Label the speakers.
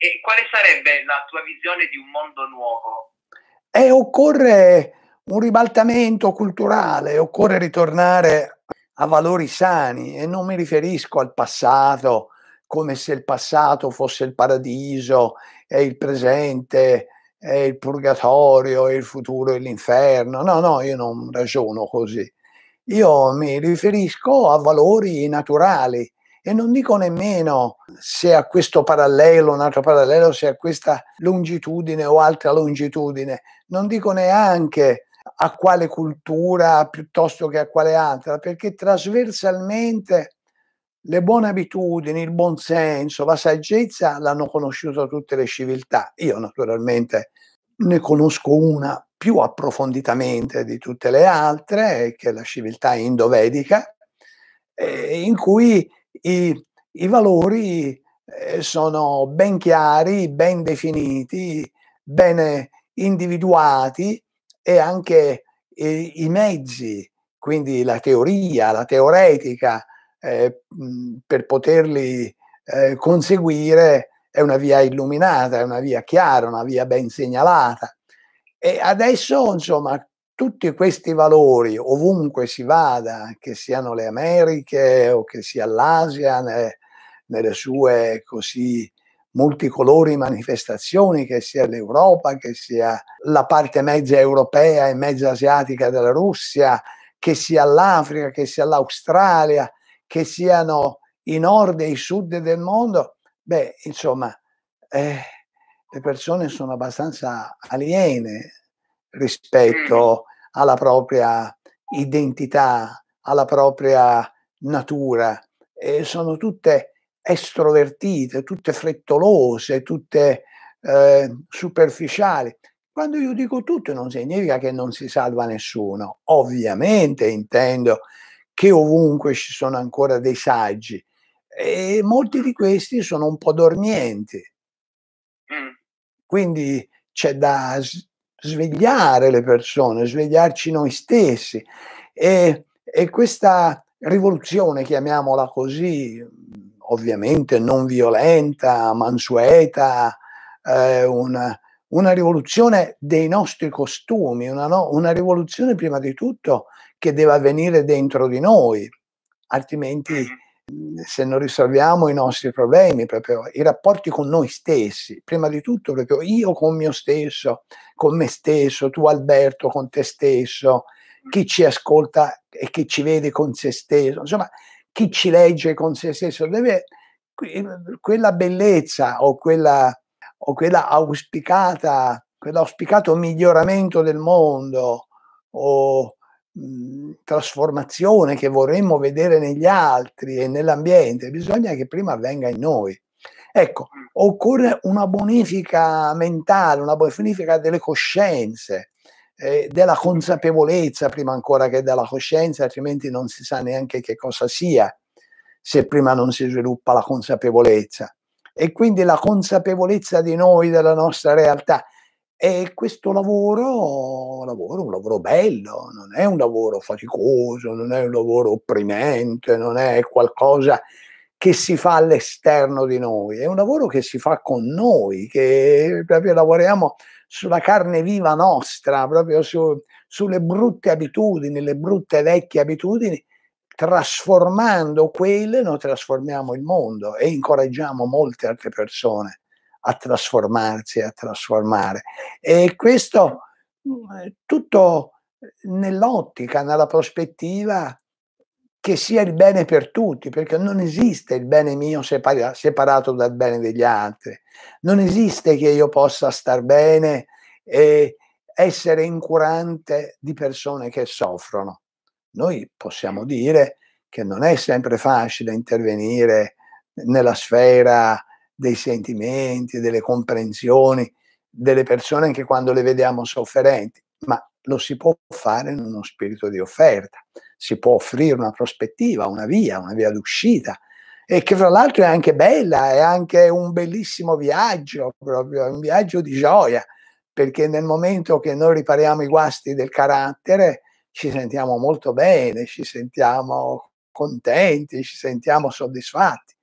Speaker 1: E quale sarebbe la tua visione di un mondo nuovo? Eh, occorre un ribaltamento culturale, occorre ritornare a valori sani e non mi riferisco al passato come se il passato fosse il paradiso e il presente è il purgatorio e il futuro è l'inferno. No, no, io non ragiono così. Io mi riferisco a valori naturali e non dico nemmeno se a questo parallelo, un altro parallelo, se a questa longitudine o altra longitudine, non dico neanche a quale cultura piuttosto che a quale altra, perché trasversalmente le buone abitudini, il buon senso, la saggezza l'hanno conosciuto tutte le civiltà. Io naturalmente ne conosco una più approfonditamente di tutte le altre, che è la civiltà indovedica, eh, in cui i, i valori eh, sono ben chiari, ben definiti, ben individuati e anche eh, i mezzi, quindi la teoria, la teoretica, eh, per poterli eh, conseguire è una via illuminata, è una via chiara, una via ben segnalata. E adesso, insomma, tutti questi valori, ovunque si vada, che siano le Americhe o che sia l'Asia, ne, nelle sue così multicolori manifestazioni, che sia l'Europa, che sia la parte mezza europea e mezza asiatica della Russia, che sia l'Africa, che sia l'Australia, che siano i nord e i sud del mondo, Beh, insomma, eh, le persone sono abbastanza aliene rispetto mm. alla propria identità, alla propria natura. E sono tutte estrovertite, tutte frettolose, tutte eh, superficiali. Quando io dico tutto non significa che non si salva nessuno. Ovviamente intendo che ovunque ci sono ancora dei saggi, e molti di questi sono un po' dormienti. Quindi c'è da svegliare le persone, svegliarci noi stessi. E, e questa rivoluzione, chiamiamola così, ovviamente non violenta, mansueta, eh, una, una, rivoluzione dei nostri costumi, una, no, una, rivoluzione prima di tutto che deve avvenire dentro di noi, altrimenti se non risolviamo i nostri problemi, proprio i rapporti con noi stessi, prima di tutto proprio io con mio stesso, con me stesso, tu Alberto con te stesso, chi ci ascolta e chi ci vede con se stesso, insomma chi ci legge con se stesso, deve quella bellezza o quella, o quella auspicata, quell'auspicato miglioramento del mondo o Mhmm, trasformazione che vorremmo vedere negli altri e nell'ambiente, bisogna che prima avvenga in noi. Ecco, occorre una bonifica mentale, una bonifica delle coscienze, eh, della consapevolezza prima ancora che della coscienza, altrimenti non si sa neanche che cosa sia se prima non si sviluppa la consapevolezza. E quindi la consapevolezza di noi, della nostra realtà. E questo lavoro, lavoro, un lavoro bello, non è un lavoro faticoso, non è un lavoro opprimente, non è qualcosa che si fa all'esterno di noi, è un lavoro che si fa con noi, che proprio lavoriamo sulla carne viva nostra, proprio su, sulle brutte abitudini, le brutte vecchie abitudini, trasformando quelle noi trasformiamo il mondo e incoraggiamo molte altre persone a trasformarsi, a trasformare. E questo eh, tutto nell'ottica, nella prospettiva che sia il bene per tutti, perché non esiste il bene mio separato dal bene degli altri, non esiste che io possa star bene e essere incurante di persone che soffrono. Noi possiamo dire che non è sempre facile intervenire nella sfera dei sentimenti, delle comprensioni delle persone anche quando le vediamo sofferenti, ma lo si può fare in uno spirito di offerta, si può offrire una prospettiva, una via, una via d'uscita, e che fra l'altro è anche bella, è anche un bellissimo viaggio, proprio un viaggio di gioia, perché nel momento che noi ripariamo i guasti del carattere ci sentiamo molto bene, ci sentiamo contenti, ci sentiamo soddisfatti.